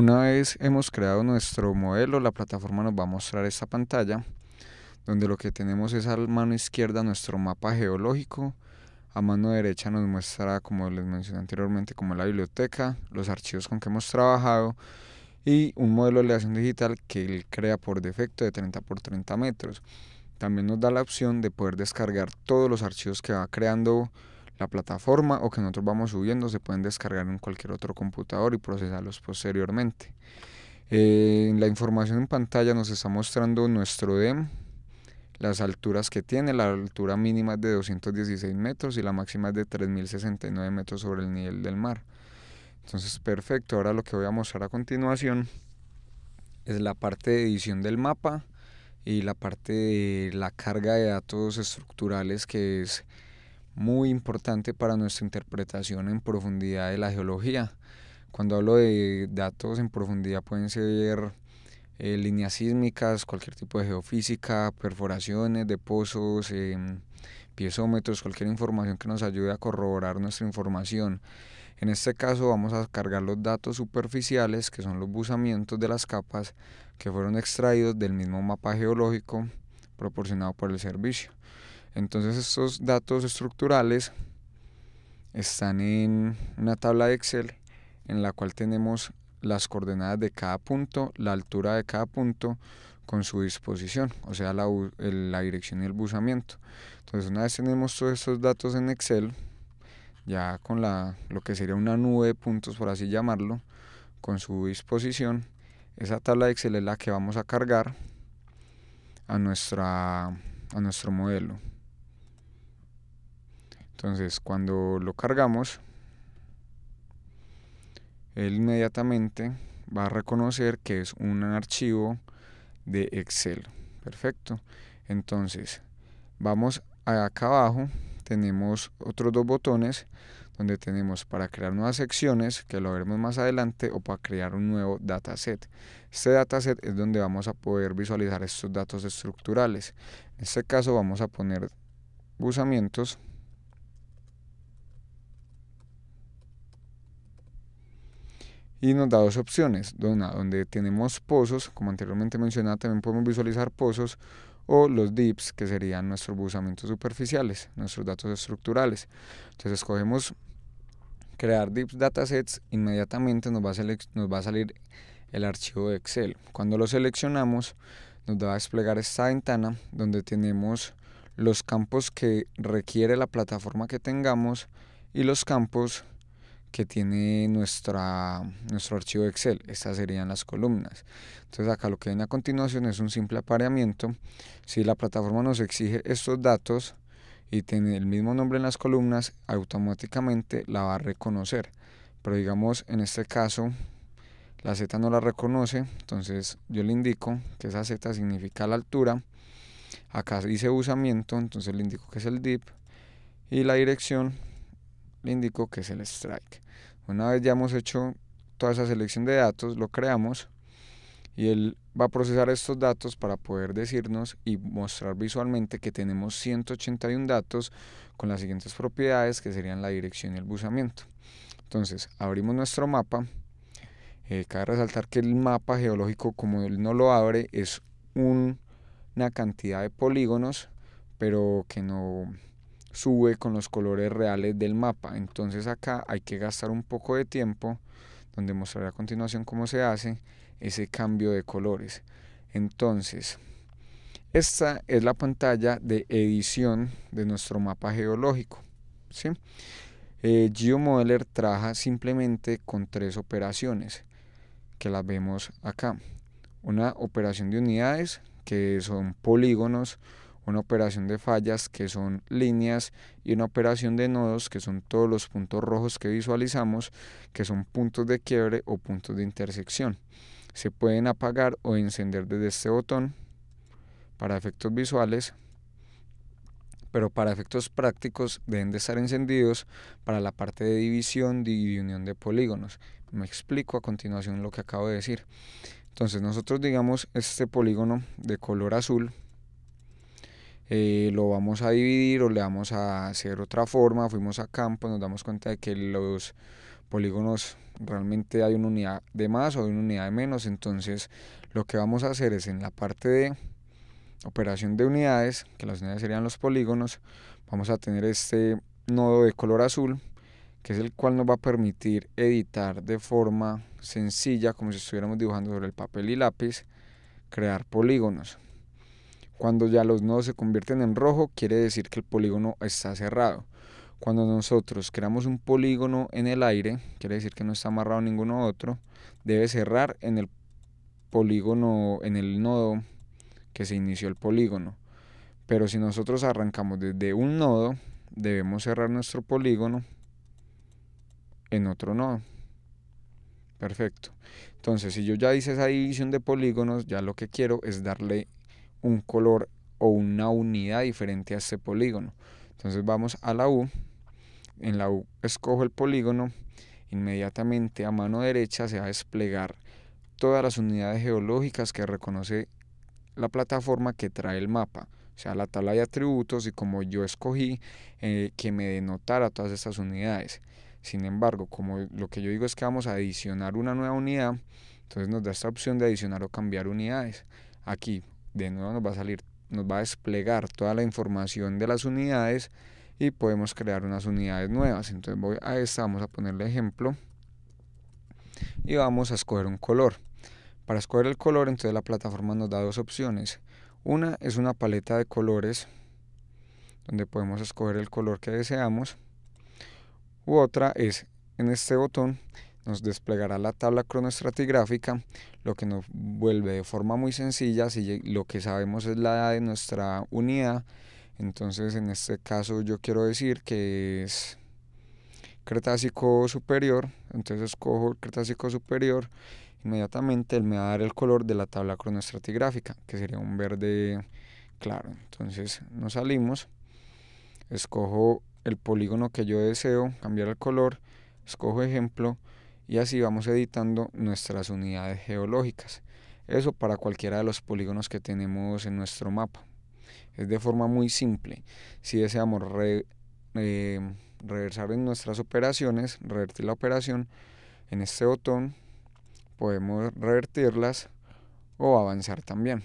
Una vez hemos creado nuestro modelo, la plataforma nos va a mostrar esta pantalla donde lo que tenemos es a mano izquierda nuestro mapa geológico, a mano derecha nos muestra, como les mencioné anteriormente, como la biblioteca, los archivos con que hemos trabajado y un modelo de aleación digital que él crea por defecto de 30 por 30 metros. También nos da la opción de poder descargar todos los archivos que va creando la plataforma o que nosotros vamos subiendo se pueden descargar en cualquier otro computador y procesarlos posteriormente. en eh, la información en pantalla nos está mostrando nuestro DEM, las alturas que tiene, la altura mínima es de 216 metros y la máxima es de 3069 metros sobre el nivel del mar. Entonces, perfecto, ahora lo que voy a mostrar a continuación es la parte de edición del mapa y la parte de la carga de datos estructurales que es muy importante para nuestra interpretación en profundidad de la geología. Cuando hablo de datos en profundidad pueden ser eh, líneas sísmicas, cualquier tipo de geofísica, perforaciones de pozos, em, piezómetros, cualquier información que nos ayude a corroborar nuestra información. En este caso vamos a cargar los datos superficiales, que son los buzamientos de las capas, que fueron extraídos del mismo mapa geológico proporcionado por el servicio. Entonces estos datos estructurales están en una tabla de Excel en la cual tenemos las coordenadas de cada punto, la altura de cada punto con su disposición, o sea, la, dirección y el buzamiento, Entonces una vez tenemos todos estos datos en Excel, ya con la, lo que sería una nube de puntos, por así llamarlo, con su disposición, esa tabla de Excel es la que vamos a cargar a, a nuestro modelo. Entonces cuando lo cargamos, él inmediatamente va a reconocer que es un archivo de Excel. Perfecto. Entonces vamos acá abajo, tenemos otros dos botones donde tenemos para crear nuevas secciones, que lo veremos más adelante, o para crear un nuevo dataset. Este dataset es donde vamos a poder visualizar estos datos estructurales. En este caso vamos a poner busamientos y nos da dos opciones, donde tenemos pozos, como anteriormente mencionado también podemos visualizar pozos, o los dips, que serían nuestros buzamientos superficiales, nuestros datos estructurales. Entonces escogemos crear dips datasets, inmediatamente nos va, a nos va a salir el archivo de Excel. Cuando lo seleccionamos, nos va a desplegar esta ventana donde tenemos los campos que requiere la plataforma que tengamos y los campos que tiene nuestra, nuestro archivo Excel. Estas serían las columnas. Entonces acá lo que ven a continuación es un simple apareamiento. Si la plataforma nos exige estos datos y tiene el mismo nombre en las columnas, automáticamente la va a reconocer. Pero digamos en este caso la Z no la reconoce, entonces yo le indico que esa Z significa la altura. Acá dice usamiento, entonces le indico que es el dip y la dirección le indico que es el strike. Una vez ya hemos hecho toda esa selección de datos, lo creamos y él va a procesar estos datos para poder decirnos y mostrar visualmente que tenemos 181 datos con las siguientes propiedades que serían la dirección y el buzamiento. Entonces, abrimos nuestro mapa. Eh, cabe resaltar que el mapa geológico, como él no lo abre, es una cantidad de polígonos, pero que no sube con los colores reales del mapa. Entonces acá hay que gastar un poco de tiempo, donde mostraré a continuación cómo se hace ese cambio de colores. Entonces, esta es la pantalla de edición de nuestro mapa geológico. Eh, GeoModeler trabaja simplemente con tres operaciones que las vemos acá. Una operación de unidades, que son polígonos, una operación de fallas que son líneas y una operación de nodos que son todos los puntos rojos que visualizamos que son puntos de quiebre o puntos de intersección. Se pueden apagar o encender desde este botón para efectos visuales pero para efectos prácticos deben de estar encendidos para la parte de división y unión de polígonos. Me explico a continuación lo que acabo de decir. Entonces nosotros digamos este polígono de color azul eh, lo vamos a dividir o le vamos a hacer otra forma. Fuimos a campo, nos damos cuenta de que los polígonos realmente hay una unidad de más o una unidad de menos. Entonces lo que vamos a hacer es en la parte de operación de unidades, que las unidades serían los polígonos, vamos a tener este nodo de color azul que es el cual nos va a permitir editar de forma sencilla, como si estuviéramos dibujando sobre el papel y lápiz, crear polígonos. Cuando ya los nodos se convierten en rojo, quiere decir que el polígono está cerrado. Cuando nosotros creamos un polígono en el aire, quiere decir que no está amarrado a ninguno otro, debe cerrar en el polígono, en el nodo que se inició el polígono. Pero si nosotros arrancamos desde un nodo, debemos cerrar nuestro polígono en otro nodo. Perfecto. Entonces, si yo ya hice esa división de polígonos, ya lo que quiero es darle un color o una unidad diferente a este polígono. Entonces vamos a la U, en la U escojo el polígono, inmediatamente a mano derecha se va a desplegar todas las unidades geológicas que reconoce la plataforma que trae el mapa, o sea, la tabla de atributos y como yo escogí eh, que me denotara todas estas unidades. Sin embargo, como lo que yo digo es que vamos a adicionar una nueva unidad, entonces nos da esta opción de adicionar o cambiar unidades. Aquí de nuevo nos va a salir, nos va a desplegar toda la información de las unidades y podemos crear unas unidades nuevas. Entonces voy a esta, vamos a ponerle ejemplo y vamos a escoger un color. Para escoger el color, entonces la plataforma nos da dos opciones. Una es una paleta de colores donde podemos escoger el color que deseamos. U otra es en este botón nos desplegará la tabla cronoestratigráfica, lo que nos vuelve de forma muy sencilla, si lo que sabemos es la edad de nuestra unidad, entonces en este caso yo quiero decir que es Cretácico superior, entonces escojo el Cretácico superior, inmediatamente él me va a dar el color de la tabla cronoestratigráfica, que sería un verde claro, entonces nos salimos, escojo el polígono que yo deseo, cambiar el color, escojo ejemplo, y así vamos editando nuestras unidades geológicas. Eso para cualquiera de los polígonos que tenemos en nuestro mapa. Es de forma muy simple. Si deseamos eh, reversar en nuestras operaciones, revertir la operación, en este botón podemos revertirlas o avanzar también.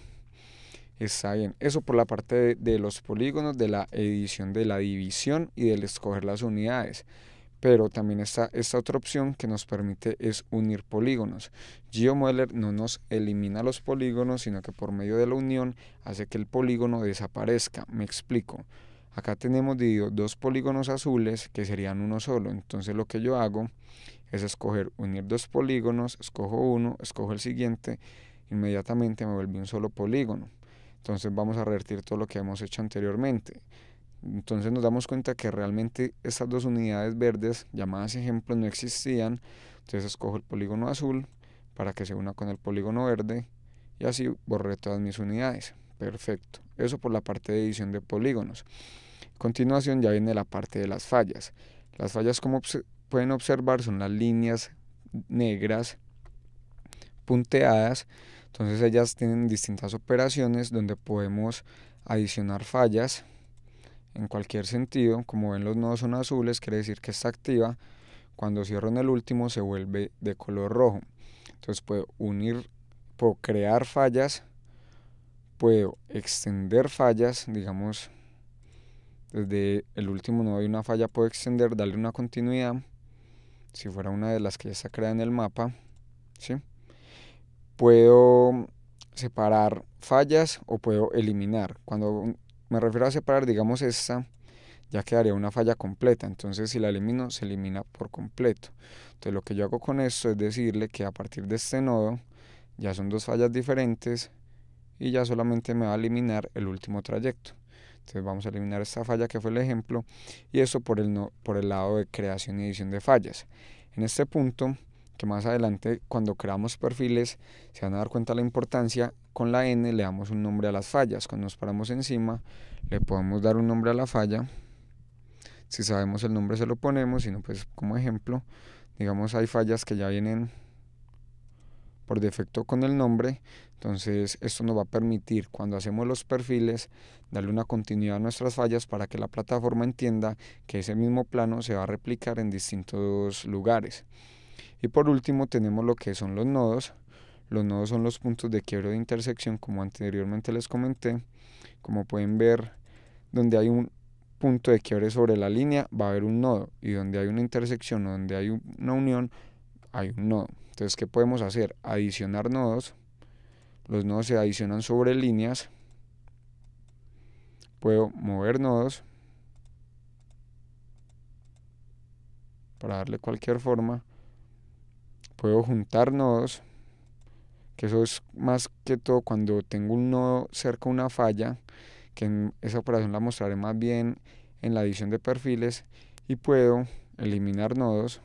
Está bien, eso por la parte de, de los polígonos, de la edición, de la división y del escoger las unidades. Pero también está esta otra opción que nos permite es unir polígonos. GeoModeler no nos elimina los polígonos, sino que por medio de la unión hace que el polígono desaparezca. Me explico. Acá tenemos dos polígonos azules que serían uno solo. Entonces lo que yo hago es escoger unir dos polígonos, escojo uno, escojo el siguiente, inmediatamente me vuelve un solo polígono. Entonces vamos a revertir todo lo que hemos hecho anteriormente. Entonces nos damos cuenta que realmente estas dos unidades verdes, llamadas ejemplos, no existían. Entonces escojo el polígono azul para que se una con el polígono verde y así borré todas mis unidades. Perfecto. Eso por la parte de edición de polígonos. A continuación ya viene la parte de las fallas. Las fallas como pueden observar son las líneas negras punteadas. Entonces ellas tienen distintas operaciones donde podemos adicionar fallas en cualquier sentido, como ven los nodos son azules, quiere decir que está activa. Cuando cierro en el último se vuelve de color rojo. Entonces puedo unir, puedo crear fallas, puedo extender fallas, digamos, desde el último nodo hay una falla puedo extender, darle una continuidad, si fuera una de las que ya está creada en el mapa, ¿sí? Puedo separar fallas o puedo eliminar. Cuando me refiero a separar, digamos, esta, ya quedaría una falla completa. Entonces, si la elimino, se elimina por completo. Entonces, lo que yo hago con esto es decirle que a partir de este nodo ya son dos fallas diferentes y ya solamente me va a eliminar el último trayecto. Entonces vamos a eliminar esta falla que fue el ejemplo y eso por el, por el lado de creación y edición de fallas. En este punto que más adelante cuando creamos perfiles se van a dar cuenta la importancia, con la N le damos un nombre a las fallas. Cuando nos paramos encima le podemos dar un nombre a la falla. Si sabemos el nombre se lo ponemos, sino pues como ejemplo, digamos hay fallas que ya vienen por defecto con el nombre. Entonces esto nos va a permitir cuando hacemos los perfiles darle una continuidad a nuestras fallas para que la plataforma entienda que ese mismo plano se va a replicar en distintos lugares. Y por último tenemos lo que son los nodos. Los nodos son los puntos de quiebro de intersección, como anteriormente les comenté. Como pueden ver, donde hay un punto de quiebre sobre la línea, va a haber un nodo. Y donde hay una intersección o donde hay una unión, hay un nodo. Entonces, ¿qué podemos hacer? Adicionar nodos. Los nodos se adicionan sobre líneas. Puedo mover nodos para darle cualquier forma puedo juntar nodos, que eso es más que todo cuando tengo un nodo cerca una falla, que esa operación la mostraré más bien en la edición de perfiles, y puedo eliminar nodos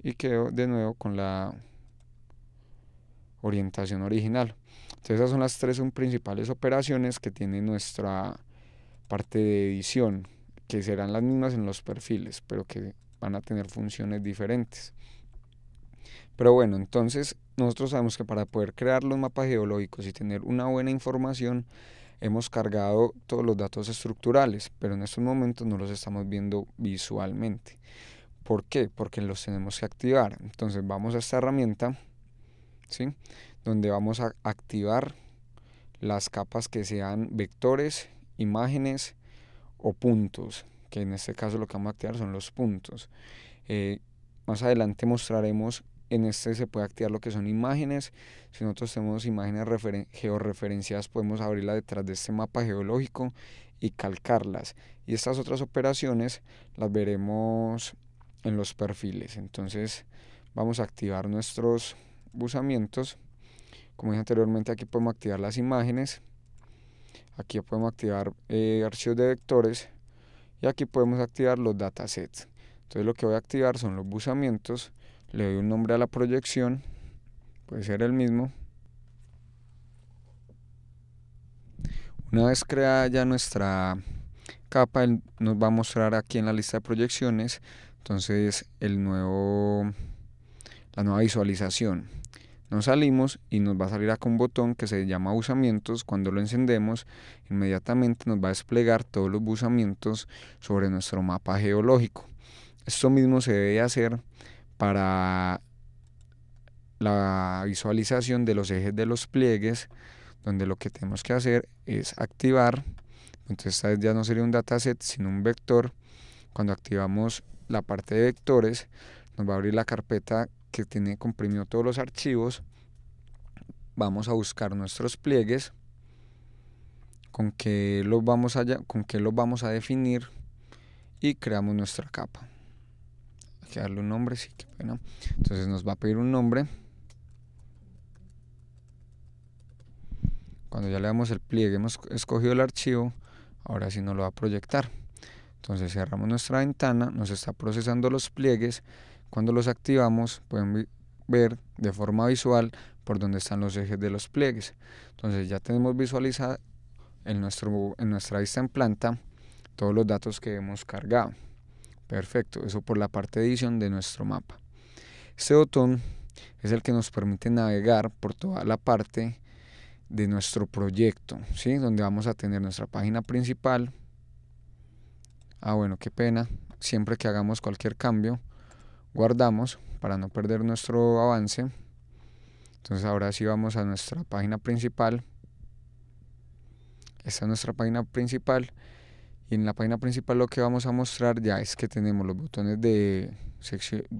y quedo de nuevo con la orientación original. Entonces esas son las tres principales operaciones que tiene nuestra parte de edición, que serán las mismas en los perfiles, pero que van a tener funciones diferentes. Pero bueno, entonces nosotros sabemos que para poder crear los mapas geológicos y tener una buena información, hemos cargado todos los datos estructurales, pero en estos momentos no los estamos viendo visualmente. ¿Por qué? Porque los tenemos que activar. Entonces vamos a esta herramienta, ¿sí? Donde vamos a activar las capas que sean vectores, imágenes o puntos, que en este caso lo que vamos a activar son los puntos. Eh, más adelante mostraremos en este se puede activar lo que son imágenes. Si nosotros tenemos imágenes georreferenciadas, podemos abrirla detrás de este mapa geológico y calcarlas. Y estas otras operaciones las veremos en los perfiles. Entonces vamos a activar nuestros buzamientos Como dije anteriormente, aquí podemos activar las imágenes. Aquí podemos activar eh, archivos de vectores. Y aquí podemos activar los datasets. Entonces lo que voy a activar son los buzamientos le doy un nombre a la proyección, puede ser el mismo. Una vez creada ya nuestra capa, nos va a mostrar aquí en la lista de proyecciones, entonces el nuevo, la nueva visualización. Nos salimos y nos va a salir acá un botón que se llama usamientos. Cuando lo encendemos, inmediatamente nos va a desplegar todos los buzamientos sobre nuestro mapa geológico. Esto mismo se debe hacer para la visualización de los ejes de los pliegues, donde lo que tenemos que hacer es activar, entonces esta vez ya no sería un dataset, sino un vector. Cuando activamos la parte de vectores, nos va a abrir la carpeta que tiene comprimido todos los archivos. Vamos a buscar nuestros pliegues, con que los vamos a, con los vamos a definir y creamos nuestra capa que darle un nombre, sí, que bueno. Entonces nos va a pedir un nombre. Cuando ya le damos el pliegue, hemos escogido el archivo, ahora sí nos lo va a proyectar. Entonces cerramos nuestra ventana, nos está procesando los pliegues. Cuando los activamos pueden ver de forma visual por dónde están los ejes de los pliegues. Entonces ya tenemos visualizada en, nuestro, en nuestra vista en planta todos los datos que hemos cargado. Perfecto, eso por la parte de edición de nuestro mapa. Este botón es el que nos permite navegar por toda la parte de nuestro proyecto, ¿sí? donde vamos a tener nuestra página principal. Ah, bueno, qué pena. Siempre que hagamos cualquier cambio, guardamos para no perder nuestro avance. Entonces ahora sí vamos a nuestra página principal. Esta es nuestra página principal y en la página principal lo que vamos a mostrar ya es que tenemos los botones de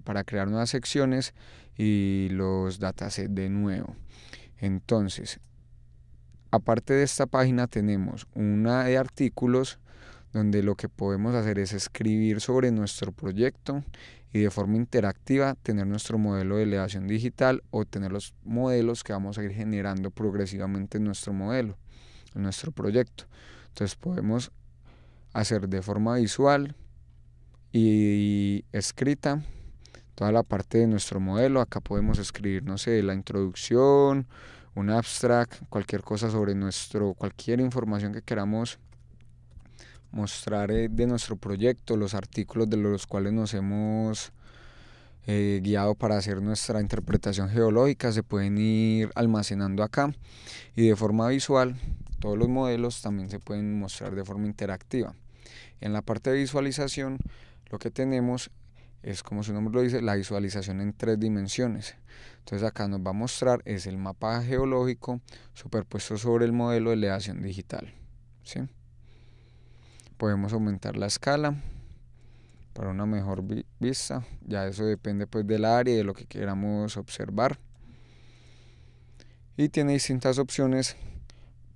para crear nuevas secciones y los datasets de nuevo. Entonces, aparte de esta página tenemos una de artículos donde lo que podemos hacer es escribir sobre nuestro proyecto y de forma interactiva tener nuestro modelo de elevación digital o tener los modelos que vamos a ir generando progresivamente en nuestro modelo, en nuestro proyecto. Entonces podemos hacer de forma visual y escrita toda la parte de nuestro modelo. Acá podemos escribir, no sé, la introducción, un abstract, cualquier cosa sobre nuestro, cualquier información que queramos mostrar eh, de nuestro proyecto, los artículos de los cuales nos hemos eh, guiado para hacer nuestra interpretación geológica, se pueden ir almacenando acá y de forma visual todos los modelos también se pueden mostrar de forma interactiva. En la parte de visualización, lo que tenemos es, como su nombre lo dice, la visualización en tres dimensiones. Entonces acá nos va a mostrar es el mapa geológico superpuesto sobre el modelo de elevación digital. Podemos aumentar la escala para una mejor vista. Ya eso depende pues del área y de lo que queramos observar. Y tiene distintas opciones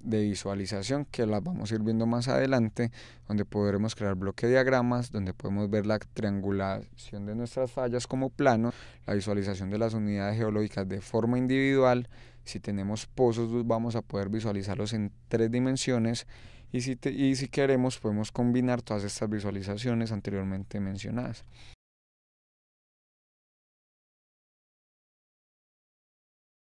de visualización que las vamos a ir viendo más adelante, donde podremos crear bloque diagramas, donde podemos ver la triangulación de nuestras fallas como plano, la visualización de las unidades geológicas de forma individual, si tenemos pozos vamos a poder visualizarlos en tres dimensiones y si, y si queremos podemos combinar todas estas visualizaciones anteriormente mencionadas.